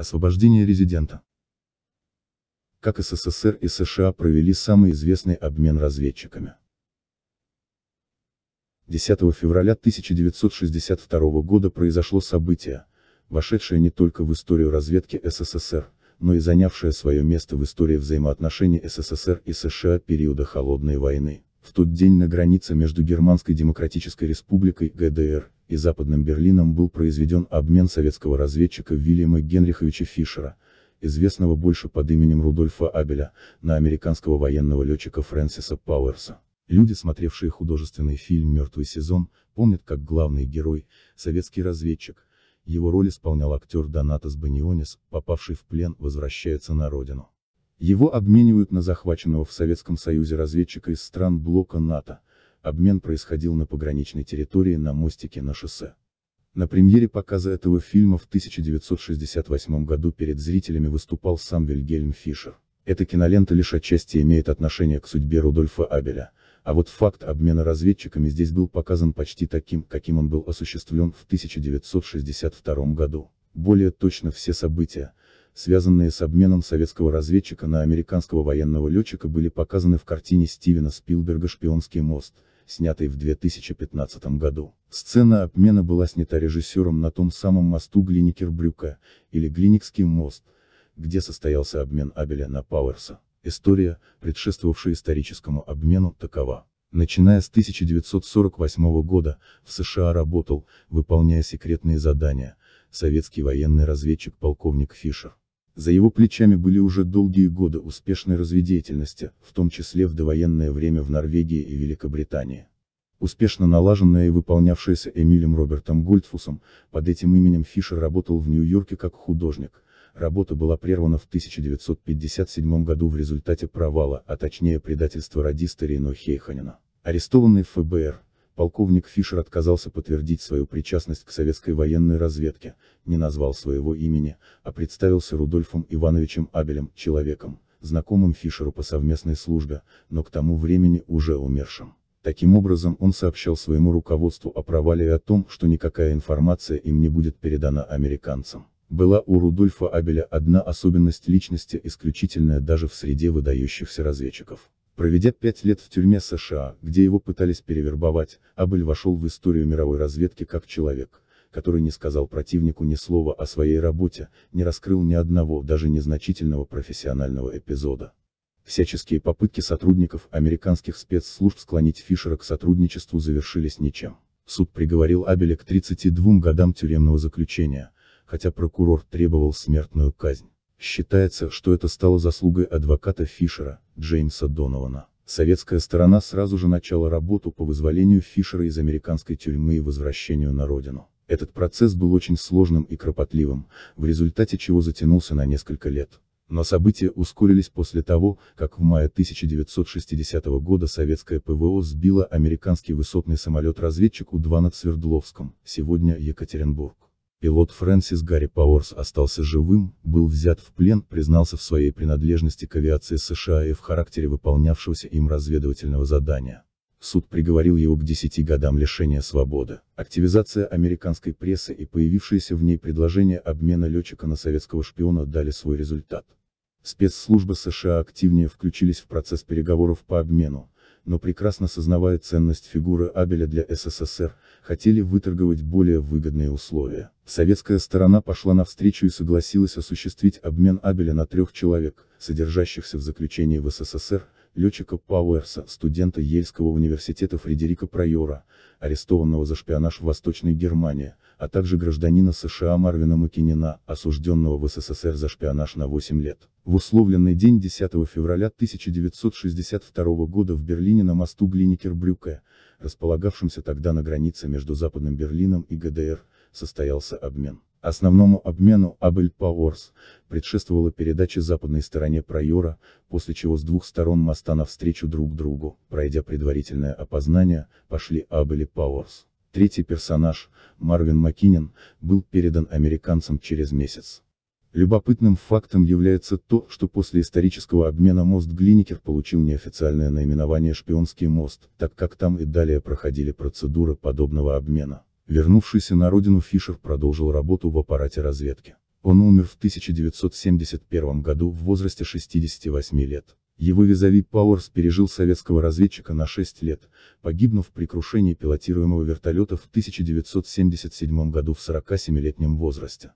Освобождение резидента. Как СССР и США провели самый известный обмен разведчиками. 10 февраля 1962 года произошло событие, вошедшее не только в историю разведки СССР, но и занявшее свое место в истории взаимоотношений СССР и США периода Холодной войны. В тот день на границе между Германской Демократической Республикой ГДР и Западным Берлином был произведен обмен советского разведчика Вильяма Генриховича Фишера, известного больше под именем Рудольфа Абеля, на американского военного летчика Фрэнсиса Пауэрса. Люди, смотревшие художественный фильм «Мертвый сезон», помнят как главный герой, советский разведчик, его роль исполнял актер Донатас Банионис, попавший в плен, возвращается на родину. Его обменивают на захваченного в Советском Союзе разведчика из стран блока НАТО, Обмен происходил на пограничной территории на мостике на шоссе. На премьере показа этого фильма в 1968 году перед зрителями выступал сам Вильгельм Фишер. Эта кинолента лишь отчасти имеет отношение к судьбе Рудольфа Абеля, а вот факт обмена разведчиками здесь был показан почти таким, каким он был осуществлен в 1962 году. Более точно все события, связанные с обменом советского разведчика на американского военного летчика были показаны в картине Стивена Спилберга «Шпионский мост», снятой в 2015 году. Сцена обмена была снята режиссером на том самом мосту Глиникербрюка, или Глиникский мост, где состоялся обмен Абеля на Пауэрса. История, предшествовавшая историческому обмену, такова. Начиная с 1948 года, в США работал, выполняя секретные задания, советский военный разведчик полковник Фишер. За его плечами были уже долгие годы успешной разведдеятельности, в том числе в довоенное время в Норвегии и Великобритании. Успешно налаженная и выполнявшаяся Эмилем Робертом Гольдфусом, под этим именем Фишер работал в Нью-Йорке как художник. Работа была прервана в 1957 году в результате провала, а точнее предательства радиста Рейно Хейханина. Арестованный ФБР, Полковник Фишер отказался подтвердить свою причастность к советской военной разведке, не назвал своего имени, а представился Рудольфом Ивановичем Абелем, человеком, знакомым Фишеру по совместной службе, но к тому времени уже умершим. Таким образом он сообщал своему руководству о провале и о том, что никакая информация им не будет передана американцам. Была у Рудольфа Абеля одна особенность личности исключительная даже в среде выдающихся разведчиков. Проведя пять лет в тюрьме США, где его пытались перевербовать, Абель вошел в историю мировой разведки как человек, который не сказал противнику ни слова о своей работе, не раскрыл ни одного, даже незначительного профессионального эпизода. Всяческие попытки сотрудников американских спецслужб склонить Фишера к сотрудничеству завершились ничем. Суд приговорил Абеля к 32 годам тюремного заключения, хотя прокурор требовал смертную казнь. Считается, что это стало заслугой адвоката Фишера, Джеймса Донована. Советская сторона сразу же начала работу по вызволению Фишера из американской тюрьмы и возвращению на родину. Этот процесс был очень сложным и кропотливым, в результате чего затянулся на несколько лет. Но события ускорились после того, как в мае 1960 года советское ПВО сбило американский высотный самолет-разведчик У-2 над Свердловском, сегодня Екатеринбург. Пилот Фрэнсис Гарри Пауэрс остался живым, был взят в плен, признался в своей принадлежности к авиации США и в характере выполнявшегося им разведывательного задания. Суд приговорил его к 10 годам лишения свободы. Активизация американской прессы и появившееся в ней предложение обмена летчика на советского шпиона дали свой результат. Спецслужбы США активнее включились в процесс переговоров по обмену, но прекрасно сознавая ценность фигуры Абеля для СССР, хотели выторговать более выгодные условия. Советская сторона пошла навстречу и согласилась осуществить обмен Абеля на трех человек, содержащихся в заключении в СССР, летчика Пауэрса, студента Ельского университета Фредерика Прайора, арестованного за шпионаж в Восточной Германии, а также гражданина США Марвина Макинина, осужденного в СССР за шпионаж на 8 лет. В условленный день 10 февраля 1962 года в Берлине на мосту Глиникер-Брюке, располагавшемся тогда на границе между Западным Берлином и ГДР, состоялся обмен. Основному обмену Абель Пауэрс предшествовала передача западной стороне Прайора, после чего с двух сторон моста навстречу друг другу, пройдя предварительное опознание, пошли Абель Пауэрс. Третий персонаж, Марвин Маккинин, был передан американцам через месяц. Любопытным фактом является то, что после исторического обмена мост Глиникер получил неофициальное наименование «Шпионский мост», так как там и далее проходили процедуры подобного обмена. Вернувшийся на родину Фишер продолжил работу в аппарате разведки. Он умер в 1971 году в возрасте 68 лет. Его визави Пауэрс пережил советского разведчика на 6 лет, погибнув при крушении пилотируемого вертолета в 1977 году в 47-летнем возрасте.